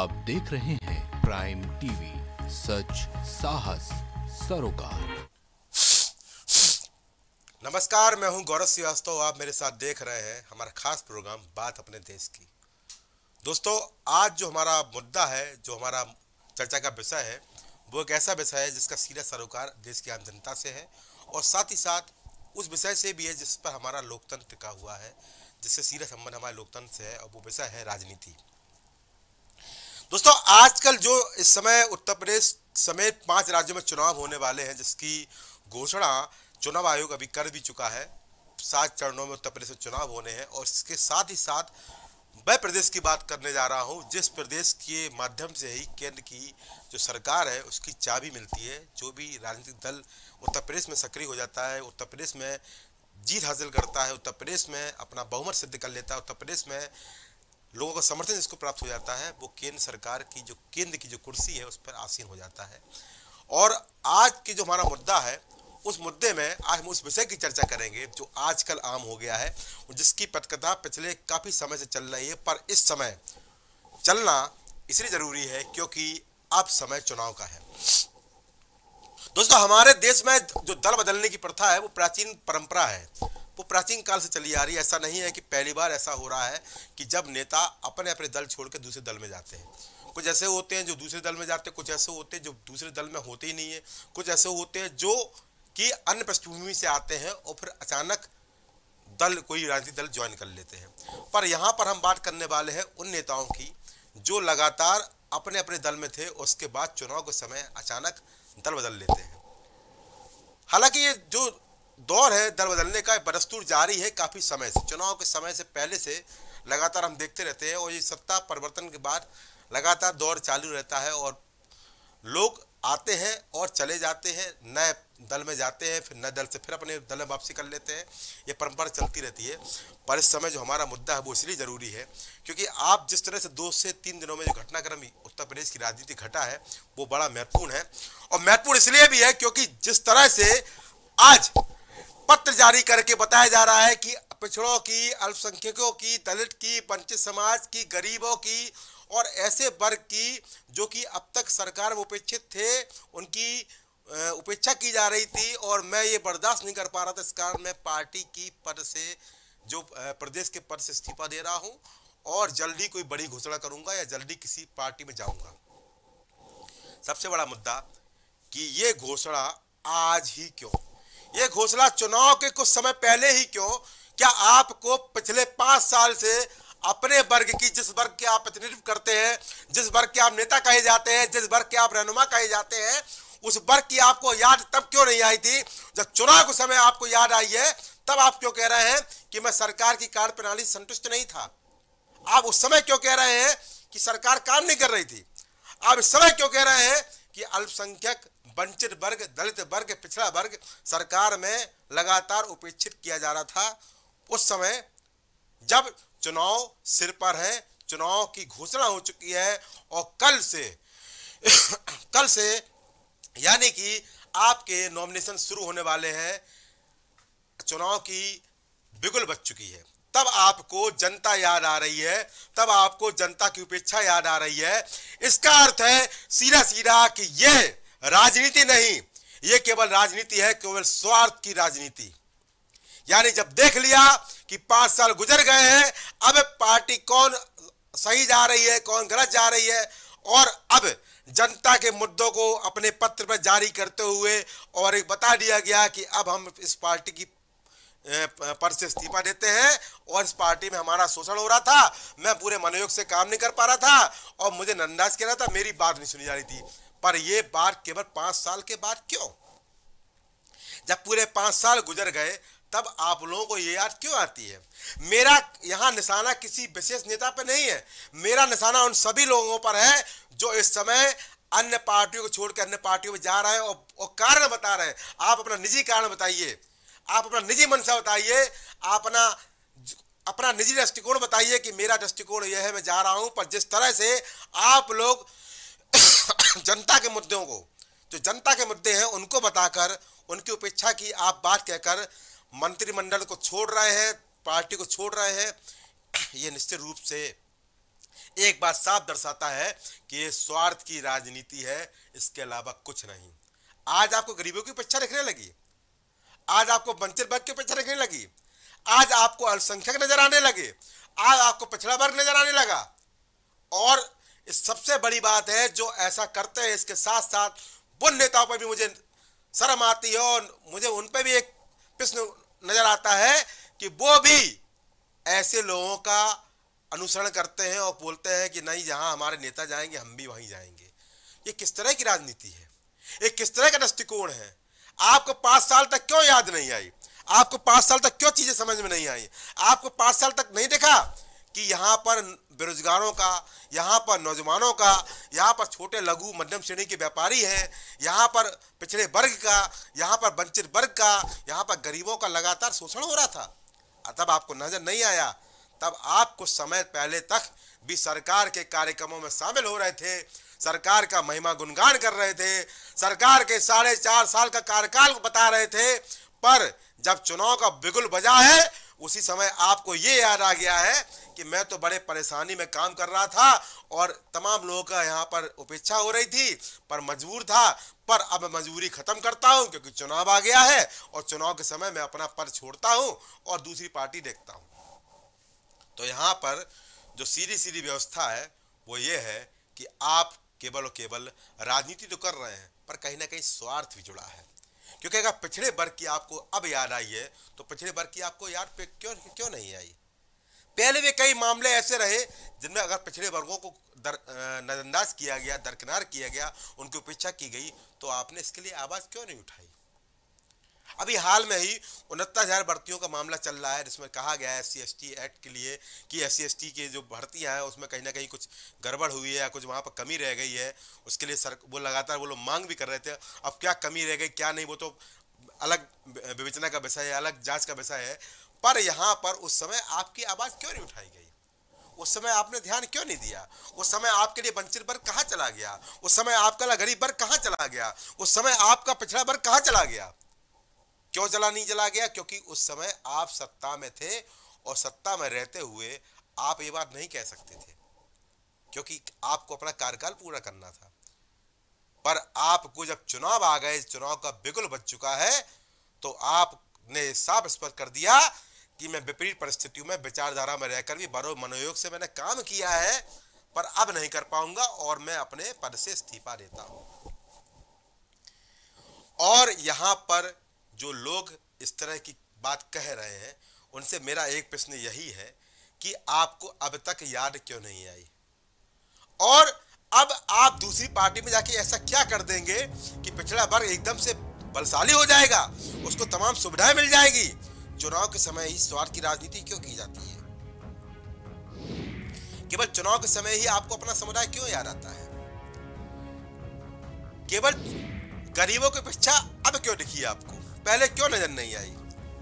आप देख रहे हैं प्राइम टीवी सच साहस सरोकार नमस्कार मैं हूं गौरव श्रीवास्तव आप मेरे साथ देख रहे हैं हमारा खास प्रोग्राम बात अपने देश की दोस्तों आज जो हमारा मुद्दा है जो हमारा चर्चा का विषय है वो एक ऐसा विषय है जिसका सीधा सरोकार देश की आम जनता से है और साथ ही साथ उस विषय से भी है जिस पर हमारा लोकतंत्र टिका हुआ है जिससे सीधा संबंध हमारे लोकतंत्र से है और वो विषय है राजनीति दोस्तों आजकल जो इस समय उत्तर प्रदेश समेत पांच राज्यों में चुनाव होने वाले हैं जिसकी घोषणा चुनाव आयोग अभी कर भी चुका है सात चरणों में उत्तर प्रदेश में चुनाव होने हैं और इसके साथ ही साथ मैं प्रदेश की बात करने जा रहा हूं जिस प्रदेश के माध्यम से ही केंद्र की जो सरकार है उसकी चाबी मिलती है जो भी राजनीतिक दल उत्तर प्रदेश में सक्रिय हो जाता है उत्तर प्रदेश में जीत हासिल करता है उत्तर प्रदेश में अपना बहुमत सिद्ध कर लेता है उत्तर प्रदेश में लोगों का समर्थन इसको प्राप्त हो जाता है वो केंद्र सरकार की जो केंद्र की जो कुर्सी है उस पर आसीन हो जाता है और आज के जो हमारा मुद्दा है उस मुद्दे में आज हम उस विषय की चर्चा करेंगे जो आजकल आम हो गया है और जिसकी पटकथा पिछले काफ़ी समय से चल रही है पर इस समय चलना इसलिए ज़रूरी है क्योंकि अब समय चुनाव का है दोस्तों हमारे देश में जो दल बदलने की प्रथा है वो प्राचीन परंपरा है वो प्राचीन काल से चली आ रही है ऐसा नहीं है कि पहली बार ऐसा हो रहा है कि जब नेता अपने अपने दल छोड़ के दूसरे दल में जाते हैं कुछ ऐसे होते हैं जो दूसरे दल में जाते हैं कुछ ऐसे होते हैं जो दूसरे दल में होते ही नहीं है कुछ ऐसे होते हैं जो कि अन्य पृष्ठभूमि से आते हैं और फिर अचानक दल कोई राजनीतिक दल ज्वाइन कर लेते हैं पर यहाँ पर हम बात करने वाले हैं उन नेताओं की जो लगातार अपने अपने दल में थे उसके बाद चुनाव के समय अचानक दल बदल लेते हैं हालांकि ये जो दौर है दर बदलने का बदस्तूर जारी है काफ़ी समय से चुनाव के समय से पहले से लगातार हम देखते रहते हैं और ये सत्ता परिवर्तन के बाद लगातार दौर चालू रहता है और लोग आते हैं और चले जाते हैं नए दल में जाते हैं फिर नए दल से फिर अपने दल में वापसी कर लेते हैं ये परंपरा चलती रहती है पर इस समय जो हमारा मुद्दा है वो इसलिए ज़रूरी है क्योंकि आप जिस तरह से दो से तीन दिनों में जो घटनाक्रम उत्तर प्रदेश की राजनीति घटा है वो बड़ा महत्वपूर्ण है और महत्वपूर्ण इसलिए भी है क्योंकि जिस तरह से आज पत्र जारी करके बताया जा रहा है कि पिछड़ों की अल्पसंख्यकों की दलित की वंचित समाज की गरीबों की और ऐसे वर्ग की जो कि अब तक सरकार में उपेक्षित थे उनकी उपेक्षा की जा रही थी और मैं ये बर्दाश्त नहीं कर पा रहा था इस कारण मैं पार्टी की पद से जो प्रदेश के पद से इस्तीफा दे रहा हूँ और जल्दी कोई बड़ी घोषणा करूँगा या जल्दी किसी पार्टी में जाऊँगा सबसे बड़ा मुद्दा कि ये घोषणा आज ही क्यों ये घोषणा चुनाव के कुछ समय पहले ही क्यों क्या आपको पिछले पांच साल से अपने वर्ग की जिस वर्ग के आप प्रतिनिधित्व करते हैं जिस वर्ग के आप नेता कहे जाते हैं जिस वर्ग के आप रहनुमा कहे जाते हैं उस वर्ग की आपको याद तब क्यों नहीं आई थी जब चुनाव के समय आपको याद आई है तब आप क्यों कह रहे हैं कि मैं सरकार की कार्य प्रणाली संतुष्ट नहीं था आप उस समय क्यों कह रहे हैं कि सरकार काम नहीं कर रही थी आप इस समय क्यों कह रहे हैं कि अल्पसंख्यक वंचित वर्ग दलित वर्ग पिछड़ा वर्ग सरकार में लगातार उपेक्षित किया जा रहा था उस समय जब चुनाव सिर पर है चुनाव की घोषणा हो चुकी है और कल से कल से यानी कि आपके नॉमिनेशन शुरू होने वाले हैं चुनाव की बिगुल बच चुकी है तब आपको जनता याद आ रही है तब आपको जनता की उपेक्षा याद आ रही है इसका अर्थ है सीधा सीधा कि ये राजनीति नहीं ये केवल राजनीति है केवल स्वार्थ की राजनीति यानी जब देख लिया कि पांच साल गुजर गए हैं अब पार्टी कौन सही जा रही है कौन गलत जा रही है और अब जनता के मुद्दों को अपने पत्र पर जारी करते हुए और एक बता दिया गया कि अब हम इस पार्टी की पर से इस्तीफा देते हैं और इस पार्टी में हमारा शोषण हो रहा था मैं पूरे मनोयोग से काम नहीं कर पा रहा था और मुझे नंदाज किया था मेरी बात नहीं सुनी जा रही थी पर यह बार केवल पांच साल के बाद क्यों जब पूरे पांच साल गुजर गए तब आप लोगों को ये याद क्यों आती है मेरा यहां निशाना किसी विशेष नेता पर नहीं है मेरा निशाना उन सभी लोगों पर है जो इस समय अन्य पार्टियों को छोड़कर अन्य पार्टियों में जा रहे हैं और, और कारण बता रहे हैं आप अपना निजी कारण बताइए आप अपना निजी मनसा बताइए आप अपना अपना निजी दृष्टिकोण बताइए कि मेरा दृष्टिकोण यह है मैं जा रहा हूं पर जिस तरह से आप लोग जनता के मुद्दों को जो जनता के मुद्दे हैं उनको बताकर उनकी उपेक्षा की आप बात कहकर मंत्रिमंडल को छोड़ रहे हैं पार्टी को छोड़ रहे हैं ये निश्चित रूप से एक बात साफ दर्शाता है कि ये स्वार्थ की राजनीति है इसके अलावा कुछ नहीं आज आपको गरीबों की उपेक्षा रखने लगी आज आपको वंचित वर्ग की उपेक्षा रखने लगी आज आपको अल्पसंख्यक नजर आने लगे आज आपको पिछड़ा वर्ग नजर आने लगा और सबसे बड़ी बात है जो ऐसा करते हैं इसके साथ साथ बुन नेताओं पर भी मुझे शर्म आती है और मुझे उन पर भी एक प्रश्न नजर आता है कि वो भी ऐसे लोगों का अनुसरण करते हैं और बोलते हैं कि नहीं जहां हमारे नेता जाएंगे हम भी वहीं जाएंगे ये किस तरह की राजनीति है ये किस तरह का दृष्टिकोण है आपको पाँच साल तक क्यों याद नहीं आई आपको पाँच साल तक क्यों चीज़ें समझ में नहीं आई आपको पाँच साल तक नहीं देखा कि यहाँ पर बेरोजगारों का यहाँ पर नौजवानों का यहाँ पर छोटे लघु मध्यम श्रेणी के व्यापारी हैं यहाँ पर पिछड़े वर्ग का यहाँ पर वंचित वर्ग का यहाँ पर गरीबों का लगातार शोषण हो रहा था तब आपको नज़र नहीं आया तब आप कुछ समय पहले तक भी सरकार के कार्यक्रमों में शामिल हो रहे थे सरकार का महिमा गुणगान कर रहे थे सरकार के साढ़े चार साल का कार्यकाल बता रहे थे पर जब चुनाव का बिगुल बजा है उसी समय आपको ये याद आ गया है कि मैं तो बड़े परेशानी में काम कर रहा था और तमाम लोगों का यहाँ पर उपेक्षा हो रही थी पर मजबूर था पर अब मजबूरी ख़त्म करता हूँ क्योंकि चुनाव आ गया है और चुनाव के समय मैं अपना पद छोड़ता हूँ और दूसरी पार्टी देखता हूँ तो यहाँ पर जो सीधी सीधी व्यवस्था है वो ये है कि आप केवल और केवल राजनीति तो कर रहे हैं पर कहीं ना कहीं स्वार्थ भी जुड़ा है क्योंकि अगर पिछले वर्ग की आपको अब याद आई है तो पिछले वर्ग की आपको याद पे क्यों क्यों नहीं आई पहले भी कई मामले ऐसे रहे जिनमें अगर पिछड़े वर्गों को नज़रअंदाज किया गया दरकिनार किया गया उनकी उपेक्षा की गई तो आपने इसके लिए आवाज़ क्यों नहीं उठाई अभी हाल में ही उनहत्तर हज़ार भर्तियों का मामला चल रहा है जिसमें कहा गया है एस सी एक्ट के लिए कि एस सी की जो भर्तियाँ हैं उसमें कहीं ना कहीं कुछ गड़बड़ हुई है या कुछ वहाँ पर कमी रह गई है उसके लिए सर वो लगातार वो लोग मांग भी कर रहे थे अब क्या कमी रह गई क्या नहीं वो तो अलग विवेचना का विषय है अलग जाँच का विषय है पर यहाँ पर उस समय आपकी आवाज़ क्यों नहीं उठाई गई उस समय आपने ध्यान क्यों नहीं दिया उस समय आपके लिए वंचित वर्ग कहाँ चला गया उस समय आपका गरीब वर्ग कहाँ चला गया उस समय आपका पिछड़ा वर्ग कहाँ चला गया क्यों जला नहीं जला गया क्योंकि उस समय आप सत्ता में थे और सत्ता में रहते हुए आप ये बात नहीं कह सकते थे क्योंकि आपको अपना कार्यकाल पूरा करना था पर आपको जब चुनाव आ गए चुनाव का बिगुल बच चुका है तो आपने साफ स्पष्ट कर दिया कि मैं विपरीत परिस्थितियों में विचारधारा में रहकर भी बड़ो मनोयोग से मैंने काम किया है पर अब नहीं कर पाऊंगा और मैं अपने पद से इस्तीफा देता हूं और यहां पर जो लोग इस तरह की बात कह रहे हैं उनसे मेरा एक प्रश्न यही है कि आपको अब तक याद क्यों नहीं आई और अब आप दूसरी पार्टी में जाके ऐसा क्या कर देंगे कि पिछड़ा वर्ग एकदम से बलशाली हो जाएगा उसको तमाम सुविधाएं मिल जाएगी चुनाव के समय ही स्वार्थ की राजनीति क्यों की जाती है केवल चुनाव के समय ही आपको अपना समुदाय क्यों याद आता है केवल गरीबों की अपेक्षा अब क्यों दिखी आपको पहले क्यों नज़र नहीं आई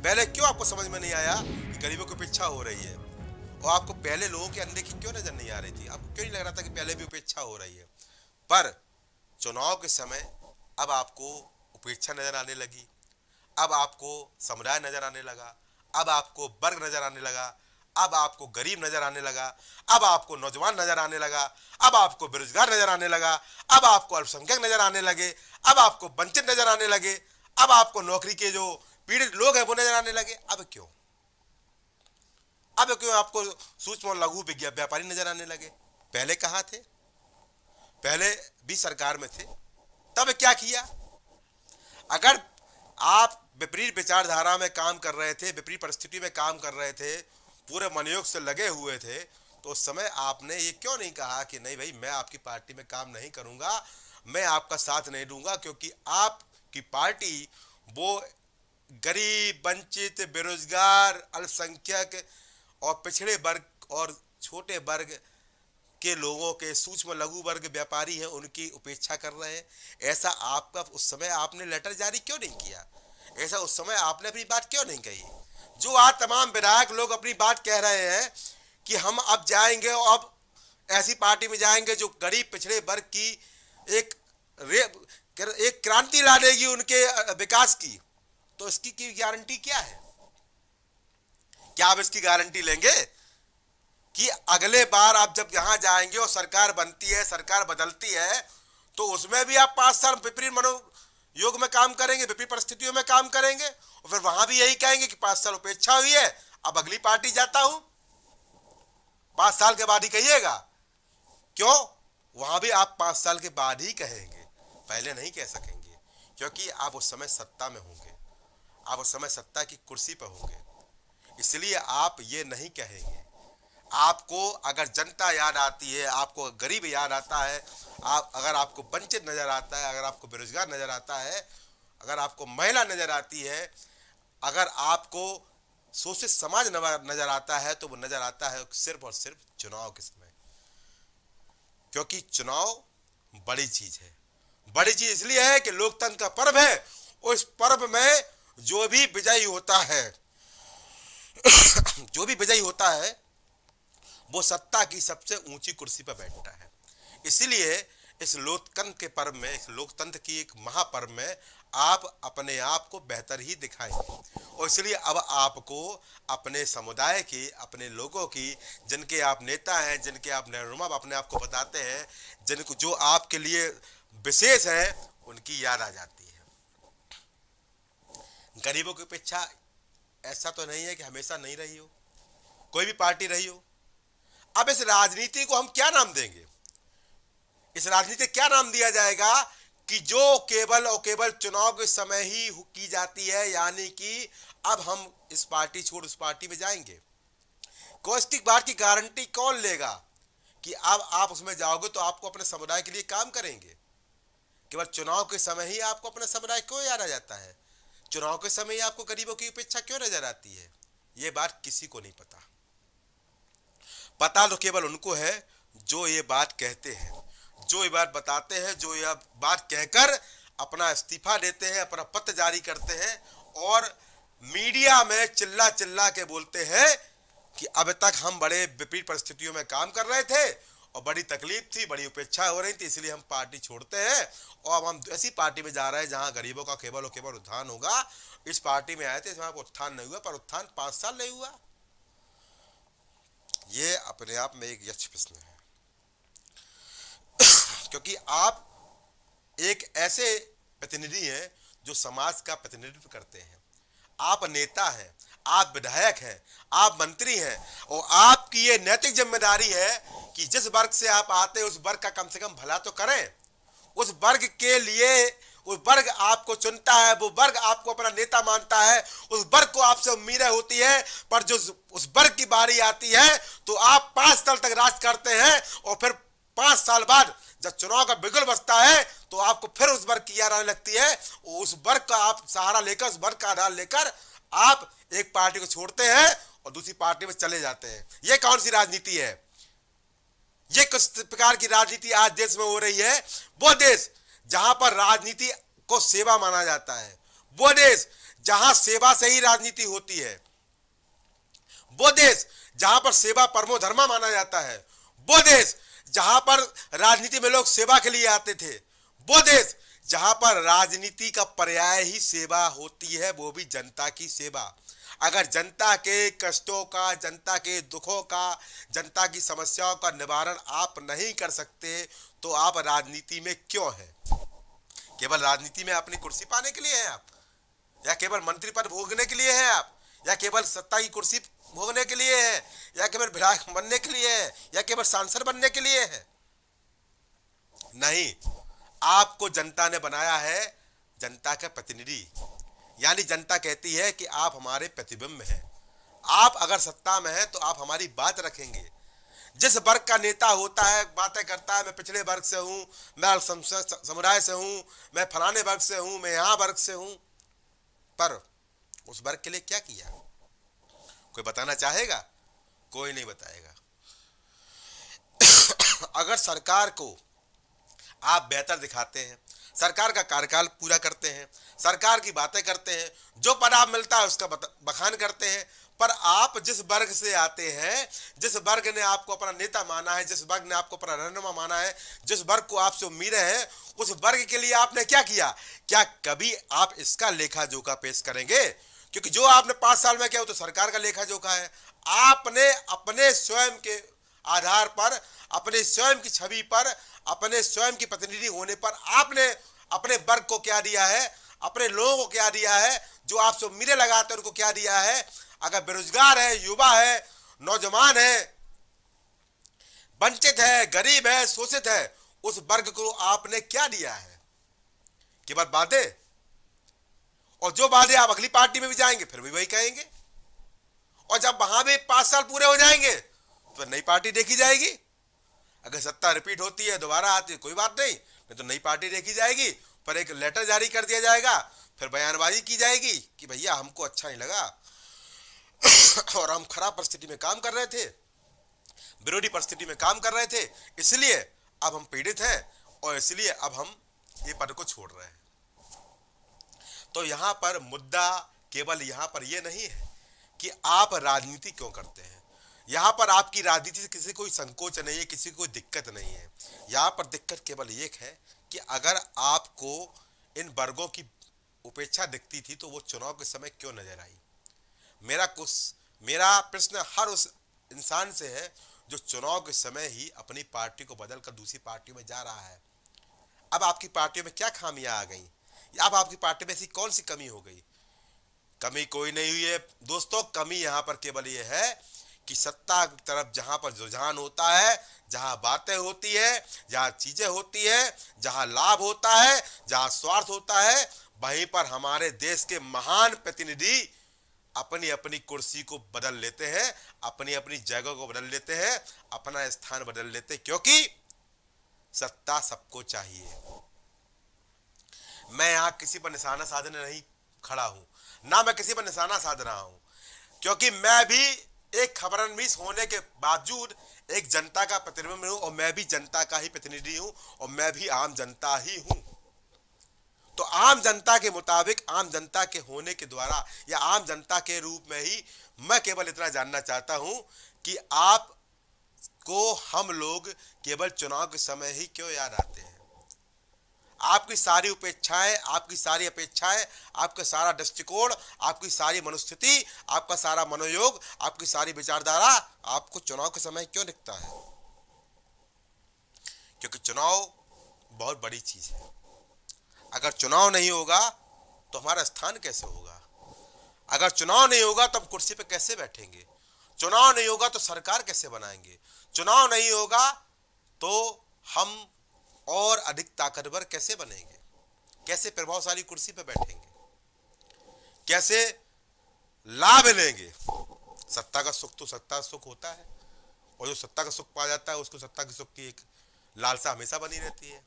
पहले क्यों आपको समझ में नहीं आया कि गरीबों की उपेक्षा हो रही है और आपको पहले लोगों के अनदेखी क्यों नज़र नहीं आ रही थी आपको क्यों नहीं लग रहा था कि पहले भी उपेक्षा हो रही है पर चुनाव के समय अब आपको उपेक्षा नज़र आने लगी अब आपको समुदाय नज़र आने लगा अब आपको वर्ग नज़र आने लगा अब आपको गरीब नज़र आने लगा अब आपको नौजवान नज़र आने लगा अब आपको बेरोजगार नज़र आने लगा अब आपको अल्पसंख्यक नज़र आने लगे अब आपको वंचित नज़र आने लगे अब आपको नौकरी के जो पीड़ित लोग हैं वो नजर आने लगे अब क्यों अब क्यों आपको सूक्ष्म और लघु व्यापारी नजर आने लगे पहले कहा थे पहले भी सरकार में थे तब क्या किया अगर आप विपरीत विचारधारा में काम कर रहे थे विपरीत परिस्थिति में काम कर रहे थे पूरे मनोयोग से लगे हुए थे तो उस समय आपने ये क्यों नहीं कहा कि नहीं भाई मैं आपकी पार्टी में काम नहीं करूंगा मैं आपका साथ नहीं दूंगा क्योंकि आप की पार्टी वो गरीब वंचित बेरोजगार अल्पसंख्यक और पिछड़े वर्ग और छोटे वर्ग के लोगों के सूक्ष्म लघु वर्ग व्यापारी हैं उनकी उपेक्षा कर रहे हैं ऐसा आपका उस समय आपने लेटर जारी क्यों नहीं किया ऐसा उस समय आपने अपनी बात क्यों नहीं कही जो आज तमाम विधायक लोग अपनी बात कह रहे हैं कि हम अब जाएंगे और अब ऐसी पार्टी में जाएंगे जो गरीब पिछड़े वर्ग की एक एक क्रांति ला देगी उनके विकास की तो इसकी की गारंटी क्या है क्या आप इसकी गारंटी लेंगे कि अगले बार आप जब यहां जाएंगे और सरकार बनती है सरकार बदलती है तो उसमें भी आप पांच साल विपरीत मनोयोग में काम करेंगे विपरीत परिस्थितियों में काम करेंगे और फिर वहां भी यही कहेंगे कि पांच साल उपेक्षा हुई है अब अगली पार्टी जाता हूं पांच साल के बाद ही कहिएगा क्यों वहां भी आप पांच साल के बाद ही कहेंगे पहले नहीं कह सकेंगे क्योंकि आप उस समय सत्ता में होंगे आप उस समय सत्ता की कुर्सी पर होंगे इसलिए आप ये नहीं कहेंगे आपको अगर जनता याद आती है आपको गरीब याद आता है आप अगर आपको वंचित नज़र आता है अगर आपको बेरोजगार नज़र आता है अगर आपको महिला नज़र आती है अगर आपको शोषित समाज नज़र आता है तो वो नज़र आता है सिर्फ और सिर्फ चुनाव के समय क्योंकि चुनाव बड़ी चीज़ है बड़ी चीज इसलिए है कि लोकतंत्र का पर्व है उस पर्व में जो भी विजयी होता है जो भी विजयी होता है वो सत्ता की सबसे ऊंची कुर्सी पर बैठता है इसलिए इस लोकतंत्र के पर्व में इस लोकतंत्र की एक महापर्व में आप अपने आप को बेहतर ही दिखाए और इसलिए अब आपको अपने समुदाय की अपने लोगों की जिनके आप नेता हैं जिनके आप नुमा अपने आप को बताते हैं जिनको जो आपके लिए विशेष है उनकी याद आ जाती है गरीबों की अपेक्षा ऐसा तो नहीं है कि हमेशा नहीं रही हो कोई भी पार्टी रही हो अब इस राजनीति को हम क्या नाम देंगे इस राजनीति क्या नाम दिया जाएगा कि जो केवल और केवल चुनाव के समय ही की जाती है यानी कि अब हम इस पार्टी छोड़ उस पार्टी में जाएंगे कौष्टिक बार की गारंटी कौन लेगा कि अब आप उसमें जाओगे तो आपको अपने समुदाय के लिए काम करेंगे केवल चुनाव के समय ही आपको अपना समुदाय क्यों याद आ जाता है चुनाव के समय ही आपको गरीबों की उपेक्षा क्यों नजर आती है ये बात किसी को नहीं पता पता तो केवल उनको है जो ये बात कहते हैं जो ये बात बताते हैं जो ये बात कहकर अपना इस्तीफा देते हैं अपना पत्र जारी करते हैं और मीडिया में चिल्ला चिल्ला के बोलते हैं कि अब तक हम बड़े विपरीत परिस्थितियों में काम कर रहे थे और बड़ी तकलीफ थी बड़ी उपेक्षा हो रही थी इसलिए हम पार्टी छोड़ते हैं और अब हम ऐसी पार्टी में जा रहे हैं जहाँ गरीबों का केवल और केवल उत्थान होगा इस पार्टी में आए थे इसमें उत्थान नहीं हुआ पर उत्थान पाँच साल नहीं हुआ ये अपने आप में एक यक्ष प्रश्न है क्योंकि आप एक ऐसे प्रतिनिधि हैं जो समाज का प्रतिनिधित्व करते हैं आप नेता हैं आप विधायक हैं आप मंत्री हैं और आपकी ये नैतिक जिम्मेदारी है कि जिस वर्ग से आप आते हैं उस वर्ग का कम से कम भला तो करें उस वर्ग के लिए उस वर्ग आपको चुनता है वो वर्ग आपको अपना नेता मानता है उस वर्ग को आपसे उम्मीदें होती है पर जो उस वर्ग की बारी आती है तो आप पांच साल तक राज करते हैं और फिर पांच साल बाद जब चुनाव का बिगुल बसता है तो आपको फिर उस वर्ग की याद आने लगती है उस वर्ग का आप सहारा लेकर उस वर्ग का आधार लेकर आप एक पार्टी को छोड़ते हैं और दूसरी पार्टी में चले जाते हैं यह कौन सी राजनीति है ये किस प्रकार की राजनीति आज देश में हो रही है वो देश जहां पर राजनीति को सेवा माना जाता है वो देश जहां सेवा से ही राजनीति होती है वो देश जहां पर सेवा परमो धर्मा माना जाता है वो देश जहां पर राजनीति में लोग सेवा के लिए आते थे वो देश जहां पर राजनीति का पर्याय ही सेवा होती है वो भी जनता की सेवा अगर जनता के कष्टों का जनता के दुखों का जनता की समस्याओं का निवारण आप नहीं कर सकते तो आप राजनीति में क्यों हैं केवल राजनीति में अपनी कुर्सी पाने के लिए हैं आप या केवल मंत्री पद भोगने के लिए हैं आप या केवल सत्ता की कुर्सी भोगने के लिए है या केवल विधायक बनने के लिए है या केवल सांसद बनने के लिए है नहीं आपको जनता ने बनाया है जनता का प्रतिनिधि यानी जनता कहती है कि आप हमारे प्रतिबिंब हैं आप अगर सत्ता में हैं तो आप हमारी बात रखेंगे जिस वर्ग का नेता होता है बातें करता है मैं पिछले वर्ग से हूँ मैं समुदाय से हूँ मैं फलाने वर्ग से हूँ मैं यहाँ वर्ग से हूँ पर उस वर्ग के लिए क्या किया कोई बताना चाहेगा कोई नहीं बताएगा अगर सरकार को आप बेहतर दिखाते हैं सरकार का कार्यकाल पूरा करते हैं सरकार की बातें करते हैं जो पद आप मिलता है उसका बखान करते हैं पर आप जिस वर्ग से आते हैं जिस वर्ग ने आपको अपना नेता माना है जिस वर्ग ने आपको अपना रहनुमा माना है जिस वर्ग को आपसे उम्मीद है उस वर्ग के लिए आपने क्या किया क्या कभी आप इसका लेखा जोखा पेश करेंगे क्योंकि जो आपने पांच साल में किया वो तो सरकार का लेखा जोखा है आपने अपने स्वयं के आधार पर अपने स्वयं की छवि पर अपने स्वयं की प्रतिनिधि होने पर आपने अपने वर्ग को क्या दिया है अपने लोगों को क्या दिया है जो आपसे मिले लगाते हैं उनको क्या दिया है अगर बेरोजगार है युवा है नौजवान है वंचित है गरीब है शोषित है उस वर्ग को आपने क्या दिया है के बाद बातें और जो बातें आप अगली पार्टी में भी जाएंगे फिर भी वही कहेंगे और जब वहां भी पांच साल पूरे हो जाएंगे तो नई पार्टी देखी जाएगी अगर सत्ता रिपीट होती है दोबारा आती है कोई बात नहीं नहीं तो नई पार्टी देखी जाएगी पर एक लेटर जारी कर दिया जाएगा फिर बयानबाजी की जाएगी कि भैया हमको अच्छा नहीं लगा और हम खराब परिस्थिति में काम कर रहे थे विरोधी परिस्थिति में काम कर रहे थे इसलिए अब हम पीड़ित हैं और इसलिए अब हम ये पद को छोड़ रहे हैं तो यहाँ पर मुद्दा केवल यहाँ पर यह नहीं है कि आप राजनीति क्यों करते हैं यहाँ पर आपकी राजनीति से किसी कोई संकोच नहीं है किसी कोई दिक्कत नहीं है यहाँ पर दिक्कत केवल एक है कि अगर आपको इन वर्गों की उपेक्षा दिखती थी तो वो चुनाव के समय क्यों नजर आई मेरा कुछ मेरा प्रश्न हर उस इंसान से है जो चुनाव के समय ही अपनी पार्टी को बदल कर दूसरी पार्टी में जा रहा है अब आपकी पार्टियों में क्या खामियां आ गई अब आपकी पार्टी में ऐसी कौन सी कमी हो गई कमी कोई नहीं हुई है दोस्तों कमी यहाँ पर केवल ये है कि सत्ता की तरफ जहाँ पर रुझान होता है जहाँ बातें होती है जहाँ चीज़ें होती है जहाँ लाभ होता है जहाँ स्वार्थ होता है वहीं पर हमारे देश के महान प्रतिनिधि अपनी अपनी कुर्सी को बदल लेते हैं अपनी अपनी जगह को बदल लेते हैं अपना स्थान बदल लेते हैं क्योंकि सत्ता सबको चाहिए मैं यहां किसी पर निशाना साधने नहीं खड़ा हूं ना मैं किसी पर निशाना साध रहा हूं क्योंकि मैं भी एक खबर मिस होने के बावजूद एक जनता का प्रतिनिधि हूँ और मैं भी जनता का ही प्रतिनिधि हूं और मैं भी आम जनता ही हूं तो आम जनता के मुताबिक आम जनता के होने के द्वारा या आम जनता के रूप में ही मैं केवल इतना जानना चाहता हूं कि आप को हम लोग केवल चुनाव के समय ही क्यों याद आते हैं आपकी सारी उपेक्षाएं आपकी सारी अपेक्षाएं आपका सारा दृष्टिकोण आपकी सारी मनुस्थिति आपका सारा मनोयोग आपकी सारी विचारधारा आपको चुनाव के समय क्यों दिखता है क्योंकि चुनाव बहुत बड़ी चीज़ है अगर चुनाव नहीं होगा तो हमारा स्थान कैसे होगा अगर चुनाव नहीं होगा तो हम कुर्सी पर कैसे बैठेंगे चुनाव नहीं होगा तो सरकार कैसे बनाएंगे चुनाव नहीं होगा तो हम और अधिक ताकतवर कैसे बनेंगे कैसे प्रभावशाली कुर्सी पर बैठेंगे कैसे लाभ लेंगे सत्ता का सुख तो सत्ता सुख होता है और जो सत्ता का सुख पा जाता है उसको सत्ता के सुख की एक लालसा हमेशा बनी रहती है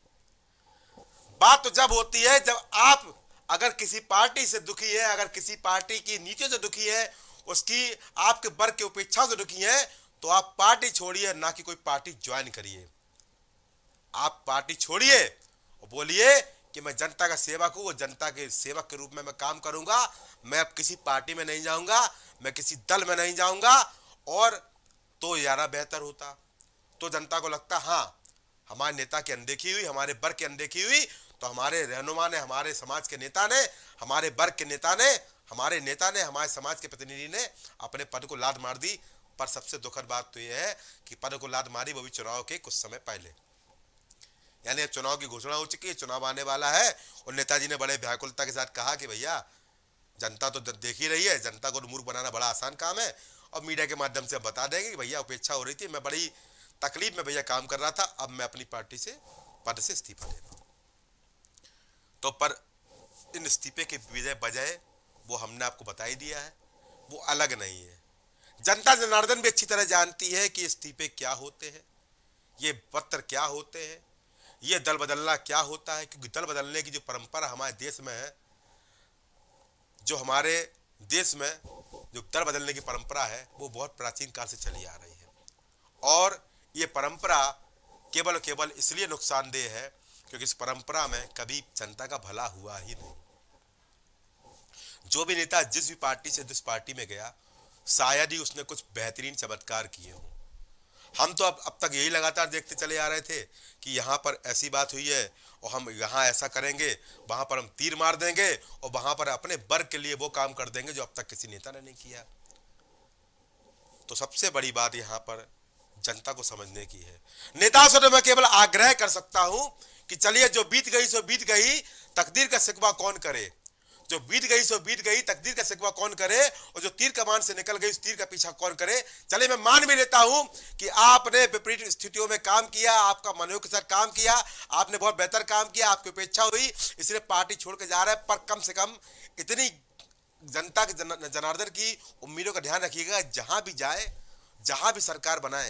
बात तो जब होती है जब आप अगर किसी पार्टी से दुखी है अगर किसी पार्टी की नीचे से दुखी है उसकी आपके वर्ग की उपेक्षा से दुखी है तो आप पार्टी छोड़िए ना कि कोई पार्टी ज्वाइन करिए आप पार्टी छोड़िए और बोलिए कि मैं जनता का सेवक हूँ और जनता के सेवक के रूप में मैं काम करूंगा मैं अब किसी पार्टी में नहीं जाऊंगा मैं किसी दल में नहीं जाऊंगा और तो यारा बेहतर होता तो जनता को लगता हाँ हमारे नेता की अनदेखी हुई हमारे वर्ग की अनदेखी हुई तो हमारे रहनुमा ने हमारे समाज के नेता ने हमारे वर्ग के नेता ने हमारे नेता ने हमारे समाज के प्रतिनिधि ने अपने पद को लाद मार दी पर सबसे दुखद बात तो यह है कि पद को लाद मारी वो भी चुनाव के कुछ समय पहले यानी चुनाव की घोषणा हो चुकी है चुनाव आने वाला है और नेताजी ने बड़े व्याकुलता के साथ कहा कि भैया जनता तो देख ही रही है जनता को मूर्ख बनाना बड़ा आसान काम है और मीडिया के माध्यम से बता देंगे कि भैया उपेक्षा हो रही थी मैं बड़ी तकलीफ में भैया काम कर रहा था अब मैं अपनी पार्टी से पद से इस्तीफा दे रहा तो पर इन इस्तीफे के बजाय वो हमने आपको बता ही दिया है वो अलग नहीं है जनता जनार्दन भी अच्छी तरह जानती है कि इस्तीफे क्या होते हैं ये पत्र क्या होते हैं ये दल बदलना क्या होता है क्योंकि दल बदलने की जो परंपरा हमारे देश में है जो हमारे देश में जो दल बदलने की परंपरा है वो बहुत प्राचीन काल से चली आ रही है और ये परंपरा केवल केवल इसलिए नुकसानदेह है क्योंकि इस परंपरा में कभी जनता का भला हुआ ही नहीं जो भी नेता जिस भी पार्टी से जिस पार्टी में गया शायद ही उसने कुछ बेहतरीन चमत्कार किए हों हम तो अब अब तक यही लगातार देखते चले आ रहे थे कि यहाँ पर ऐसी बात हुई है और हम यहाँ ऐसा करेंगे वहाँ पर हम तीर मार देंगे और वहाँ पर अपने वर्ग के लिए वो काम कर देंगे जो अब तक किसी नेता ने नहीं किया तो सबसे बड़ी बात यहाँ पर जनता को समझने की है नेताओं से तो मैं केवल आग्रह कर सकता हूं कि चलिए जो बीत गई सो बीत गई तकदीर का सिकवा कौन करे जो बीत गई सो बीत गई तकदीर का सिकवा कौन करे और जो तीर कमान से निकल गई उस तीर का पीछा कौन करे चले मैं मान भी लेता हूं कि आपने विपरीत स्थितियों में काम किया आपका मनोयोग के साथ काम किया आपने बहुत बेहतर काम किया आपकी उपेक्षा हुई इसलिए पार्टी छोड़ के जा रहा है पर कम से कम इतनी जनता के जन, जनार्दन की उम्मीदों का ध्यान रखिएगा जहां भी जाए जहां भी सरकार बनाए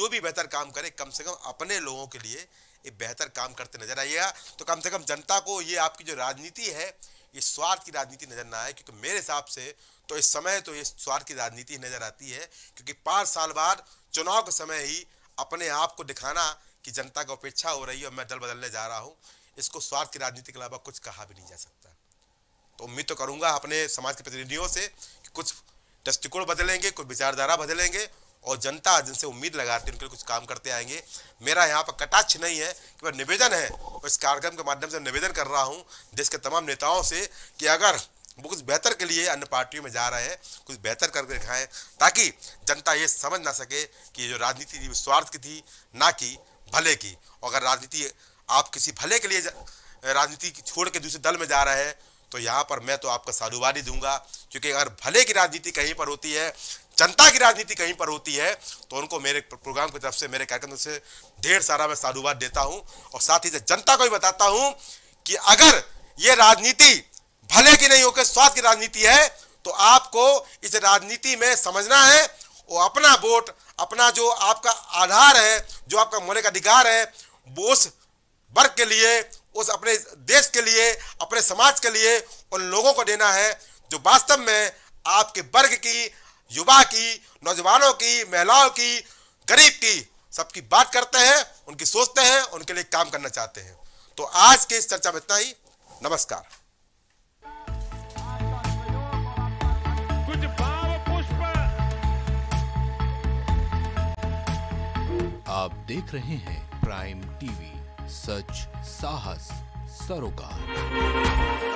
जो भी बेहतर काम करे कम से कम अपने लोगों के लिए ये बेहतर काम करते नजर आइएगा तो कम से कम जनता को ये आपकी जो राजनीति है ये स्वार्थ की राजनीति नजर ना आए क्योंकि मेरे हिसाब से तो इस समय तो ये स्वार्थ की राजनीति नजर आती है क्योंकि पाँच साल बाद चुनाव के समय ही अपने आप को दिखाना कि जनता का अपेक्षा हो रही है और मैं दल बदलने जा रहा हूँ इसको स्वार्थ की राजनीति के अलावा कुछ कहा भी नहीं जा सकता तो उम्मीद तो करूँगा अपने समाज के प्रतिनिधियों से कि कुछ दृष्टिकोण बदलेंगे कुछ विचारधारा बदलेंगे और जनता जिनसे उम्मीद लगाती है उनके लिए कुछ काम करते आएंगे मेरा यहाँ पर कटाक्ष नहीं है कि वह निवेदन है और इस कार्यक्रम के माध्यम से निवेदन कर रहा हूँ देश के तमाम नेताओं से कि अगर वो कुछ बेहतर के लिए अन्य पार्टियों में जा रहे हैं कुछ बेहतर करके दिखाएं ताकि जनता ये समझ ना सके कि जो राजनीति थी स्वार्थ की थी ना कि भले की और अगर राजनीति आप किसी भले के लिए राजनीति छोड़ के दूसरे दल में जा रहे हैं तो यहाँ पर मैं तो आपका साधुवादी दूंगा क्योंकि अगर भले की राजनीति कहीं पर होती है जनता की राजनीति कहीं पर होती है तो उनको मेरे प्रोग्राम की तरफ से मेरे कार्यक्रम से ढेर सारा मैं साधुवाद देता हूं और साथ ही से जनता को भी बताता हूं कि अगर ये राजनीति भले की नहीं होकर स्वास्थ्य की राजनीति है तो आपको इस राजनीति में समझना है वो अपना वोट अपना जो आपका आधार है जो आपका मोने का अधिकार है वो उस वर्ग के लिए उस अपने देश के लिए अपने समाज के लिए उन लोगों को देना है जो वास्तव में आपके वर्ग की युवा की नौजवानों की महिलाओं की गरीब की सबकी बात करते हैं उनकी सोचते हैं उनके लिए काम करना चाहते हैं तो आज के इस चर्चा में इतना ही नमस्कार कुछ पुष्प आप देख रहे हैं प्राइम टीवी सच साहस सरोकार